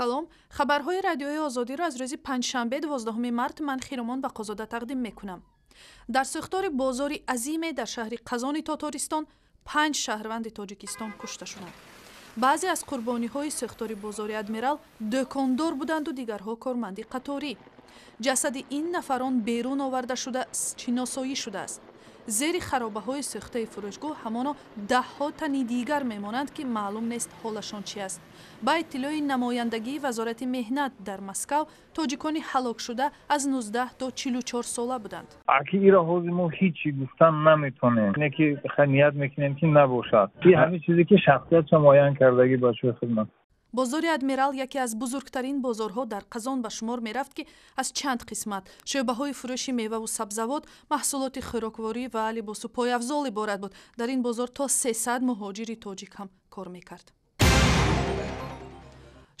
салом хабарҳои радиои озодиро аз рӯзи панҷшанбе 12 март ман хиромон ба қозода тақдим мекунам дар сӯхтори бозори азиме дар шаҳри қазони тотористон панҷ шаҳрванди тоҷикистон кушта шуданд баъзе аз қурбониҳои сӯхтори бозори адмирал дӯкондор буданду дигарҳо корманди қаторӣ ҷасади ин нафарон берун оварда шуда чиносоӣ шудааст зери харобаҳои сӯхтаи фурӯшгоҳ ҳамоно даҳҳо тани дигар мемонанд ки маълум нест ҳолашон чи аст ба иттилои намояндагии вазорати меҳнат дар москав тоҷикони ҳалокшуда аз 19 то 44 сола буданд аки иро ҳози мо ҳичи гуфтан наметонем не ки ниҳат мекунем ки набошад ҳамин чизе ки шахсият шо муайян кардагӣ ба шӯи хизмат бозори адмирал яке аз бузургтарин бозорҳо дар қазон ба шумор мерафт ки аз чанд қисмат шӯъбаҳои фурӯши меваву сабзавот маҳсулоти хӯрокворӣ ва либосу пойафзол иборат буд дар ин бозор то сесад муҳоҷири тоҷик ҳам кор мекард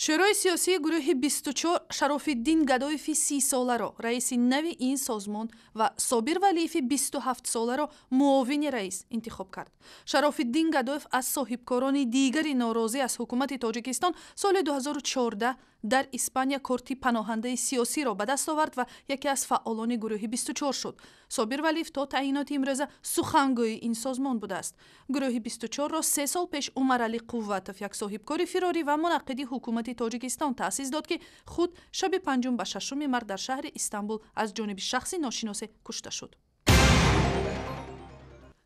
шӯрои сиёсии гурӯҳи бистучор шарофиддин гадоевӣ сӣ соларо раиси нави ин созмон ва собир валиефи бисту ҳафт соларо муовини раис интихоб кард шарофиддин гадоев аз соҳибкорони дигари норозӣ аз ҳукумати тоҷикистон соли 2014 дар испания корти паноҳандаи сиёсиро ба даст овард ва яке аз фаъолони гурӯҳи 24 шуд собир валиев то таъиноти имрӯза сухангӯи ин созмон будааст гурӯҳи 24-ро се сол пеш умаралӣ қувватов як соҳибкори фирорӣ ва мунаққиди ҳукумати тоҷикистон таъсис дод ки худ шаби панҷум ба шашуми март дар шаҳри истанбул аз ҷониби шахси ношиносе кушта шуд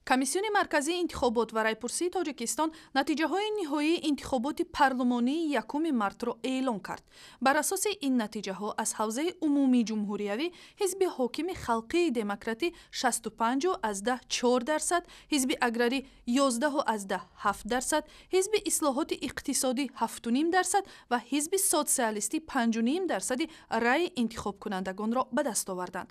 комиссиони марказии интихобот ва райпурсии тоҷикистон натиҷаҳои ниҳоии интихоботи парлумонии якуми мартро эълон кард бар асоси ин натиҷаҳо аз ҳавзаи умумии ҷумҳуриявӣ ҳизби ҳокими халқии демократӣ 65 аз 14 дарсад ҳизби аграрӣ 11 аз 7 дарсад ҳизби ислоҳоти иқтисодӣ 75 дарсад ва ҳизби сотсиалистӣ 5 дарсади райи интихобкунандагонро ба даст оварданд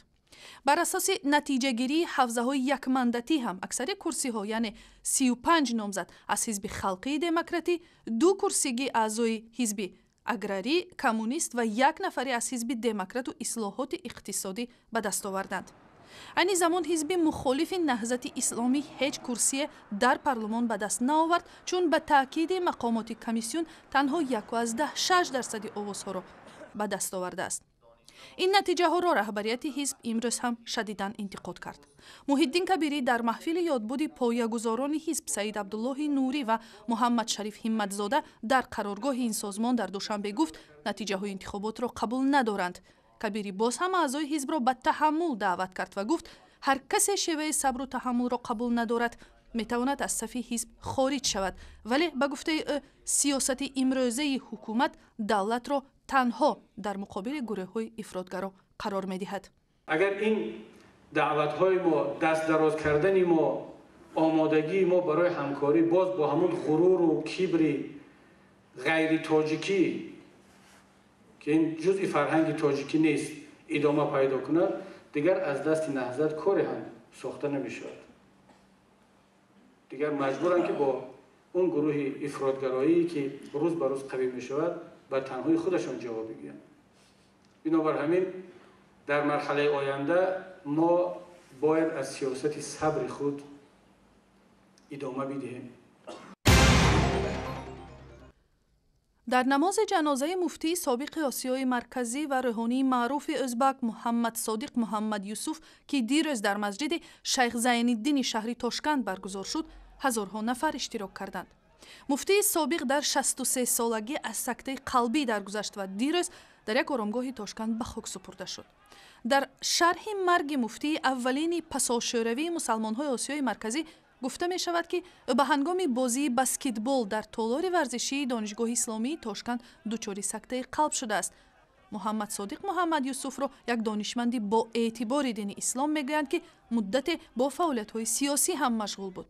бар асоси натиҷагирии ҳавзаҳои якмандатӣ ҳам аксари курсиҳо яъне 35 номзад аз ҳизби халқии демократӣ ду курсиги аъзои ҳизби аграрӣ коммунист ва як нафаре аз ҳизби демократу ислоҳоти иқтисодӣ ба даст оварданд айни замон ҳизби мухолифи наҳзати исломӣ ҳеҷ курсие дар парлумон ба даст наовард чун ба таъкиди мақомоти комиссиён танҳо 16 дарсади овозҳоро ба даст овардааст ин натиҷаҳоро раҳбарияти ҳизб имрӯз ҳам шадидан интиқод кард муҳиддин кабирӣ дар маҳфили ёдбуди поягузорони ҳизб саид абдуллоҳи нурӣ ва муҳаммад шариф ҳиматзода дар қароргоҳи ин созмон дар душанбе гуфт натиҷаҳои интихоботро қабул надоранд кабирӣ боз ҳам аъзои ҳизбро ба таҳаммул даъват кард ва гуфт ҳар касе шеваи сабру таҳаммулро қабул надорад میتواند از صفی حزب خارج شود ولی به گفته سیاستی امروزه حکومت دولت را تنها در مقابل گره های افرادگرا قرار میدهد اگر این دعوت های ما دست دراز کردن ما آمادگی ما برای همکاری باز با همون غرور و کبری غیر تاجیکی که این جزء فرهنگ تاجیکی نیست ادامه پیدا کنه دیگر از دست نهضت کار هم ساخته نمی شود دیگر مجبورن که با اون گروه افرادگرایی که روز به روز قوی می شود تنهایی خودشان جواب بگیرن بنابر همین در مرحله آینده ما باید از سیاست صبر خود ادامه بدهیم дар намози ҷанозаи муфтии собиқи осиёи марказӣ ва рӯҳонии маъруфи ӯзбак муҳаммад содиқ муҳаммад юсуф ки дирӯз дар масҷиди шайх зайниддини шаҳри тошканд баргузор шуд ҳазорҳо нафар иштирок карданд муфтии собиқ дар 63 солагӣ аз сактаи қалбӣ даргузашт ва дирӯз дар як оромгоҳи тошканд ба хок супурда шуд дар шарҳи марги муфтии аввалини пасошӯравии мусалмонҳои осиёи марказӣ гуфта мешавад ки ба ҳангоми бозии баскетбол дар толори варзишии донишгоҳи исломии тошканд дучори сактаи қалб шудааст муҳаммад содиқ муҳаммад юсуфро як донишманди боэътибори дини ислом мегӯянд ки муддате бо фаъолиятҳои сиёсӣ ҳам машғул буд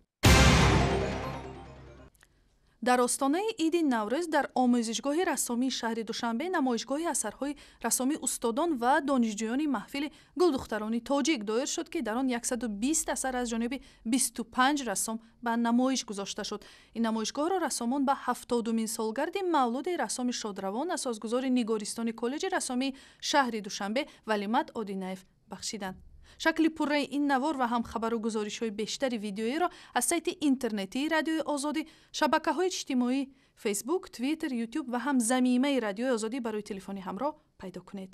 дар остонаи иди наврӯз дар омӯзишгоҳи рассомии шаҳри душанбе намоишгоҳи асарҳои рассоми устодон ва донишҷӯёни маҳфили гулдухтарони тоҷик доир шуд ки дар он 120 асар аз ҷониби 25 рассом ба намоиш гузошта шуд ин намоишгоҳро рассомон ба ҳафтодумин солгарди мавлуди рассоми шодравон асосгузори нигористони коллеҷи рассомии шаҳри душанбе валимат одинаев бахшиданд шакли пурраи ин навор ва ҳамхабару гузоришҳои бештари видеоиро аз сайти интернетии радиои озодӣ шабакаҳои иҷтимоӣ фейсбук твиттер ютуб ва ҳам замимаи радиои озодӣ барои телефони ҳамроҳ пайдо кунед